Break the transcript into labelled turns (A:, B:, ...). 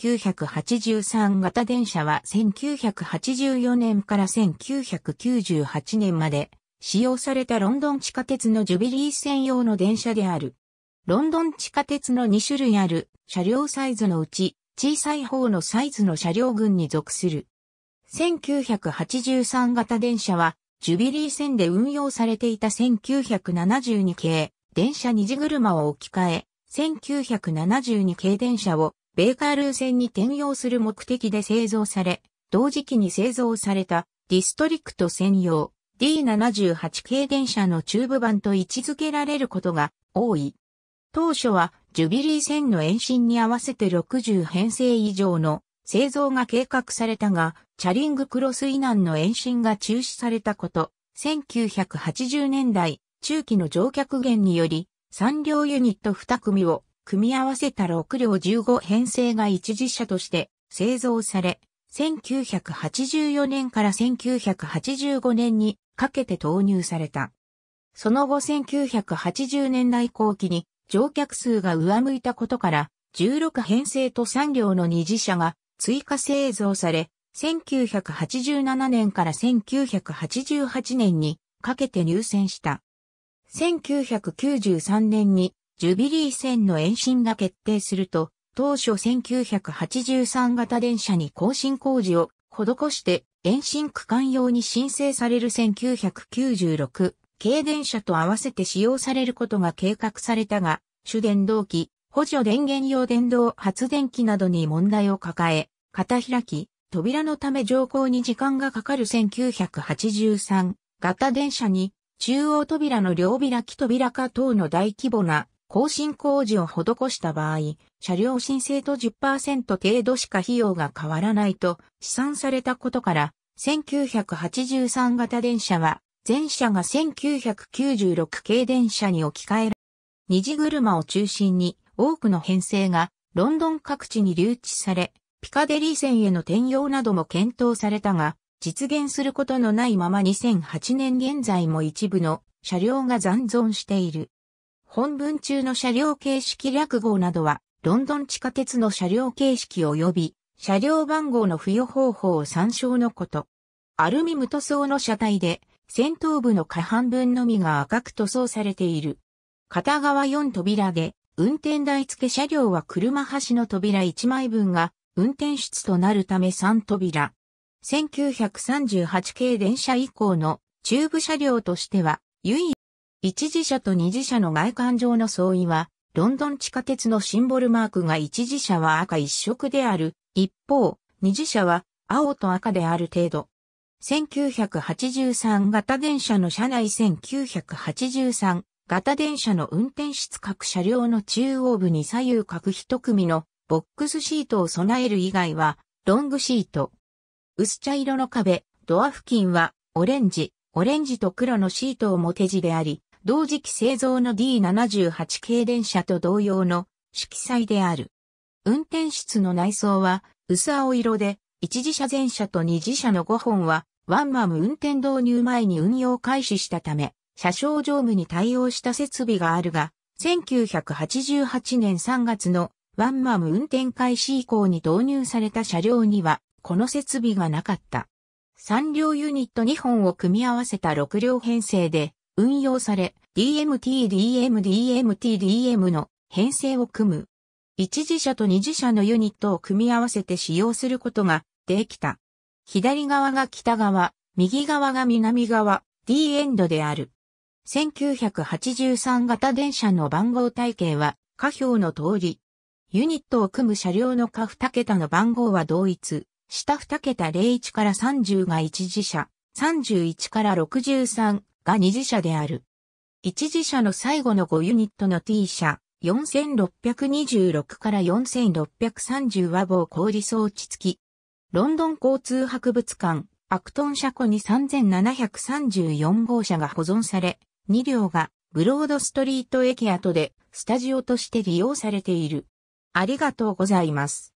A: 1983型電車は1984年から1998年まで使用されたロンドン地下鉄のジュビリー専用の電車である。ロンドン地下鉄の2種類ある車両サイズのうち小さい方のサイズの車両群に属する。1983型電車はジュビリー線で運用されていた1972系電車二次車を置き換え、1972系電車をベーカールー線に転用する目的で製造され、同時期に製造されたディストリクト専用 D78 系電車のチューブ版と位置づけられることが多い。当初はジュビリー線の延伸に合わせて60編成以上の製造が計画されたが、チャリングクロス以南の延伸が中止されたこと、1980年代中期の乗客減により、産業ユニット2組を組み合わせた6両15編成が一時車として製造され、1984年から1985年にかけて投入された。その後1980年代後期に乗客数が上向いたことから16編成と3両の二次車が追加製造され、1987年から1988年にかけて入選した。1993年にジュビリー線の延伸が決定すると、当初1983型電車に更新工事を施して延伸区間用に申請される1996軽電車と合わせて使用されることが計画されたが、主電動機、補助電源用電動発電機などに問題を抱え、片開き、扉のため乗降に時間がかかる1983型電車に中央扉の両開き扉か等の大規模な更新工事を施した場合、車両申請と10%程度しか費用が変わらないと試算されたことから、1983型電車は、全車が1996系電車に置き換えら二次車を中心に多くの編成がロンドン各地に留置され、ピカデリー線への転用なども検討されたが、実現することのないまま2008年現在も一部の車両が残存している。本文中の車両形式略号などは、ロンドン地下鉄の車両形式及び、車両番号の付与方法を参照のこと。アルミ無塗装の車体で、先頭部の下半分のみが赤く塗装されている。片側4扉で、運転台付車両は車端の扉1枚分が運転室となるため3扉。1938系電車以降の中部車両としては唯一一次車と二次車の外観上の相違は、ロンドン地下鉄のシンボルマークが一次車は赤一色である。一方、二次車は青と赤である程度。1983型電車の車内1983型電車の運転室各車両の中央部に左右各一組のボックスシートを備える以外はロングシート。薄茶色の壁、ドア付近はオレンジ、オレンジと黒のシートをて地であり、同時期製造の D78 系電車と同様の色彩である。運転室の内装は薄青色で、一次車全車と二次車の5本はワンマム運転導入前に運用開始したため、車掌乗務に対応した設備があるが、1988年3月のワンマム運転開始以降に導入された車両には、この設備がなかった。3両ユニット2本を組み合わせた6両編成で、運用され、DMT-DM-DMT-DM の編成を組む。一次車と二次車のユニットを組み合わせて使用することができた。左側が北側、右側が南側、D エンドである。1983型電車の番号体系は、下表の通り。ユニットを組む車両の下2桁の番号は同一。下2桁01から30が一次車、31から63、が二次車である。一次車の最後の5ユニットの T 車4626から4630和棒氷装置付き。ロンドン交通博物館、アクトン車庫に3734号車が保存され、2両がブロードストリート駅跡でスタジオとして利用されている。ありがとうございます。